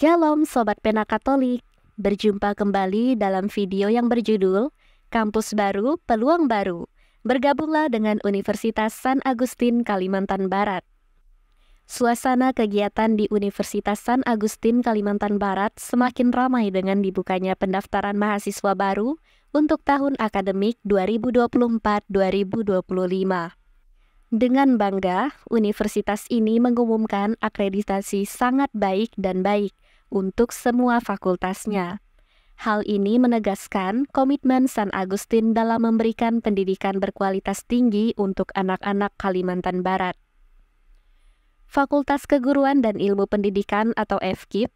Shalom Sobat Pena Katolik, berjumpa kembali dalam video yang berjudul Kampus Baru, Peluang Baru. Bergabunglah dengan Universitas San Agustin Kalimantan Barat. Suasana kegiatan di Universitas San Agustin Kalimantan Barat semakin ramai dengan dibukanya pendaftaran mahasiswa baru untuk tahun akademik 2024-2025. Dengan bangga, universitas ini mengumumkan akreditasi sangat baik dan baik untuk semua fakultasnya. Hal ini menegaskan komitmen San Agustin dalam memberikan pendidikan berkualitas tinggi untuk anak-anak Kalimantan Barat. Fakultas Keguruan dan Ilmu Pendidikan atau FKIP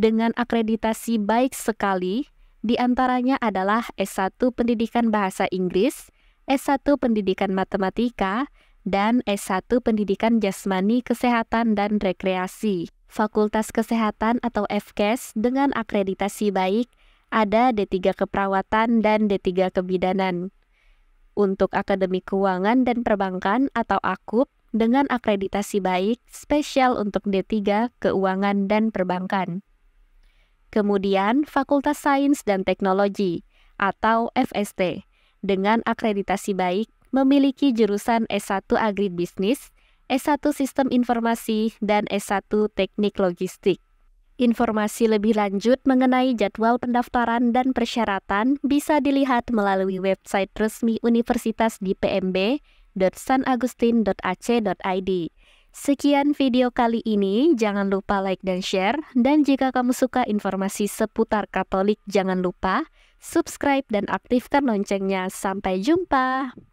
dengan akreditasi baik sekali, diantaranya adalah S1 Pendidikan Bahasa Inggris, S1 Pendidikan Matematika, dan S1 Pendidikan Jasmani Kesehatan dan Rekreasi. Fakultas Kesehatan atau FKES dengan akreditasi baik ada D3 Keperawatan dan D3 Kebidanan. Untuk Akademi Keuangan dan Perbankan atau AKUP dengan akreditasi baik spesial untuk D3 Keuangan dan Perbankan. Kemudian Fakultas Sains dan Teknologi atau FST dengan akreditasi baik memiliki jurusan S1 Agribisnis S1 Sistem Informasi, dan S1 Teknik Logistik. Informasi lebih lanjut mengenai jadwal pendaftaran dan persyaratan bisa dilihat melalui website resmi Universitas di PMB www.sanagustin.ac.id. Sekian video kali ini, jangan lupa like dan share. Dan jika kamu suka informasi seputar Katolik, jangan lupa subscribe dan aktifkan loncengnya. Sampai jumpa!